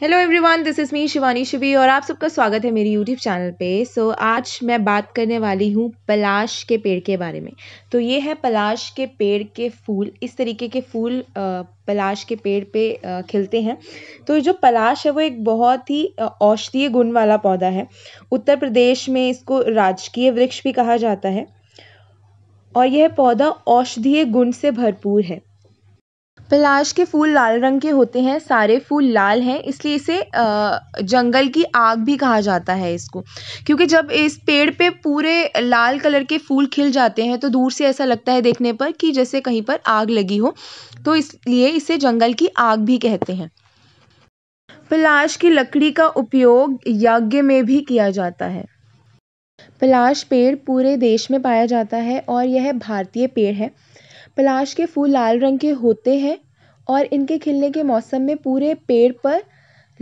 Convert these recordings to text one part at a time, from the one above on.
hello everyone this is me Shivani Shivi और आप सबका स्वागत है मेरी यूट्यूब चैनल पे सो so, आज मैं बात करने वाली हूँ पलाश के पेड़ के बारे में तो ये है पलाश के पेड़ के फूल इस तरीके के फूल पलाश के पेड़ पे खिलते हैं तो जो पलाश है वो एक बहुत ही औषधीय गुण वाला पौधा है उत्तर प्रदेश में इसको राजकीय वृक्ष भी कहा जाता है और यह पौधा औषधीय गुण से भरपूर है पलाश के फूल लाल रंग के होते हैं सारे फूल लाल हैं इसलिए इसे जंगल की आग भी कहा जाता है इसको क्योंकि जब इस पेड़ पे पूरे लाल कलर के फूल खिल जाते हैं तो दूर से ऐसा लगता है देखने पर कि जैसे कहीं पर आग लगी हो तो इसलिए इसे जंगल की आग भी कहते हैं पलाश की लकड़ी का उपयोग यज्ञ में भी किया जाता है पलाश पेड़ पूरे देश में पाया जाता है और यह भारतीय पेड़ है पलाश के फूल लाल रंग के होते हैं और इनके खिलने के मौसम में पूरे पेड़ पर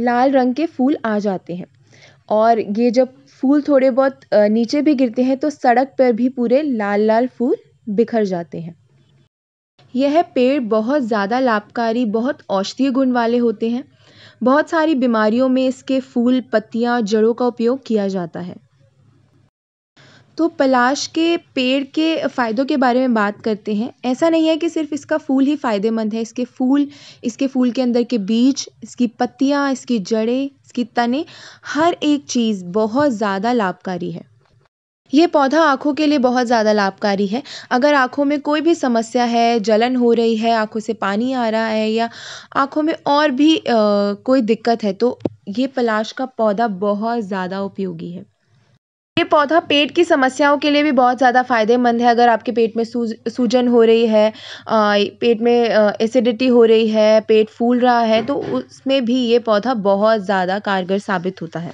लाल रंग के फूल आ जाते हैं और ये जब फूल थोड़े बहुत नीचे भी गिरते हैं तो सड़क पर भी पूरे लाल लाल फूल बिखर जाते हैं यह पेड़ बहुत ज़्यादा लाभकारी बहुत औषधीय गुण वाले होते हैं बहुत सारी बीमारियों में इसके फूल पत्तियाँ जड़ों का उपयोग किया जाता है तो पलाश के पेड़ के फ़ायदों के बारे में बात करते हैं ऐसा नहीं है कि सिर्फ इसका फूल ही फ़ायदेमंद है इसके फूल इसके फूल के अंदर के बीज इसकी पत्तियाँ इसकी जड़ें इसकी तने हर एक चीज़ बहुत ज़्यादा लाभकारी है ये पौधा आँखों के लिए बहुत ज़्यादा लाभकारी है अगर आँखों में कोई भी समस्या है जलन हो रही है आँखों से पानी आ रहा है या आँखों में और भी कोई दिक्कत है तो ये पलाश का पौधा बहुत ज़्यादा उपयोगी है ये पौधा पेट की समस्याओं के लिए भी बहुत ज़्यादा फ़ायदेमंद है अगर आपके पेट में सूजन हो रही है पेट में एसिडिटी हो रही है पेट फूल रहा है तो उसमें भी ये पौधा बहुत ज़्यादा कारगर साबित होता है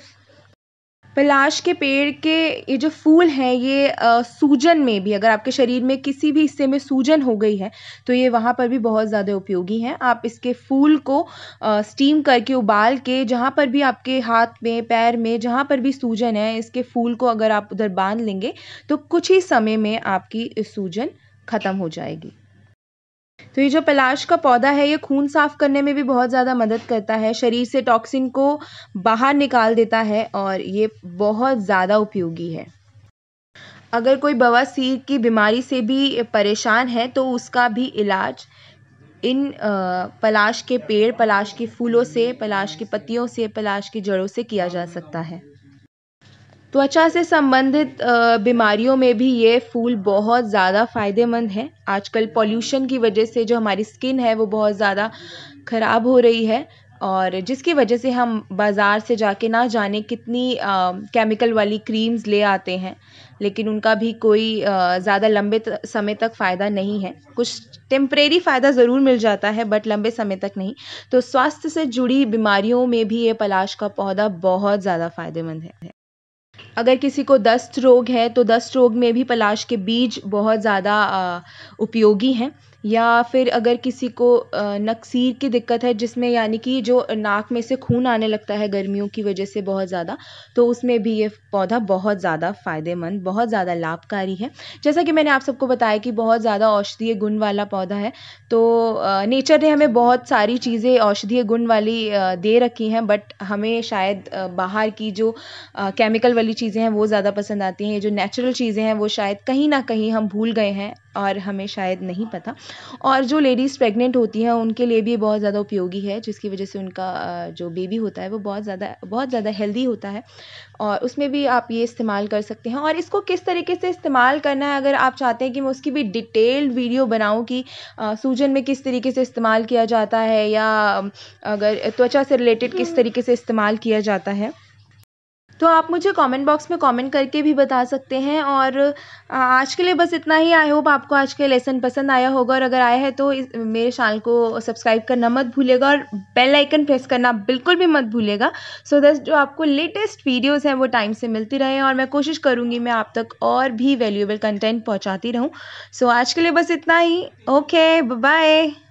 पलाश के पेड़ के ये जो फूल हैं ये सूजन में भी अगर आपके शरीर में किसी भी हिस्से में सूजन हो गई है तो ये वहाँ पर भी बहुत ज़्यादा उपयोगी हैं आप इसके फूल को स्टीम करके उबाल के जहाँ पर भी आपके हाथ में पैर में जहाँ पर भी सूजन है इसके फूल को अगर आप उधर बांध लेंगे तो कुछ ही समय में आपकी सूजन ख़त्म हो जाएगी तो ये जो पलाश का पौधा है ये खून साफ़ करने में भी बहुत ज़्यादा मदद करता है शरीर से टॉक्सिन को बाहर निकाल देता है और ये बहुत ज़्यादा उपयोगी है अगर कोई बवासीर की बीमारी से भी परेशान है तो उसका भी इलाज इन पलाश के पेड़ पलाश के फूलों से पलाश की पत्तियों से पलाश की जड़ों से किया जा सकता है त्वचा से संबंधित बीमारियों में भी ये फूल बहुत ज़्यादा फ़ायदेमंद है आजकल पॉल्यूशन की वजह से जो हमारी स्किन है वो बहुत ज़्यादा खराब हो रही है और जिसकी वजह से हम बाज़ार से जाके ना जाने कितनी केमिकल वाली क्रीम्स ले आते हैं लेकिन उनका भी कोई ज़्यादा लंबे समय तक फ़ायदा नहीं है कुछ टेम्परेरी फ़ायदा ज़रूर मिल जाता है बट लंबे समय तक नहीं तो स्वास्थ्य से जुड़ी बीमारियों में भी ये पलाश का पौधा बहुत ज़्यादा फ़ायदेमंद है अगर किसी को दस्त रोग है तो दस्त रोग में भी पलाश के बीज बहुत ज़्यादा उपयोगी हैं या फिर अगर किसी को नक्सीर की दिक्कत है जिसमें यानी कि जो नाक में से खून आने लगता है गर्मियों की वजह से बहुत ज़्यादा तो उसमें भी ये पौधा बहुत ज़्यादा फ़ायदेमंद बहुत ज़्यादा लाभकारी है जैसा कि मैंने आप सबको बताया कि बहुत ज़्यादा औषधीय गुण वाला पौधा है तो नेचर ने हमें बहुत सारी चीज़ें औषधीय गुण वाली दे रखी हैं बट हमें शायद बाहर की जो केमिकल वाली चीज़ें हैं वो ज़्यादा पसंद आती हैं ये जो नेचुरल चीज़ें हैं वो शायद कहीं ना कहीं हम भूल गए हैं और हमें शायद नहीं पता और जो लेडीज़ प्रेग्नेंट होती हैं उनके लिए भी बहुत ज़्यादा उपयोगी है जिसकी वजह से उनका जो बेबी होता है वो बहुत ज़्यादा बहुत ज़्यादा हेल्दी होता है और उसमें भी आप ये इस्तेमाल कर सकते हैं और इसको किस तरीके से इस्तेमाल करना है अगर आप चाहते हैं कि मैं उसकी भी डिटेल्ड वीडियो बनाऊँ कि सूजन में किस तरीके से इस्तेमाल किया जाता है या अगर त्वचा से रिलेटेड किस तरीके से इस्तेमाल किया जाता है तो आप मुझे कमेंट बॉक्स में कमेंट करके भी बता सकते हैं और आज के लिए बस इतना ही आई होप आपको आज का लेसन पसंद आया होगा और अगर आया है तो इस, मेरे चैनल को सब्सक्राइब करना मत भूलेगा और बेल आइकन प्रेस करना बिल्कुल भी मत भूलेगा सो so दस जो आपको लेटेस्ट वीडियोज़ हैं वो टाइम से मिलती रहे और मैं कोशिश करूँगी मैं आप तक और भी वैल्यूएबल कंटेंट पहुँचाती रहूँ सो so, आज के लिए बस इतना ही ओके बाय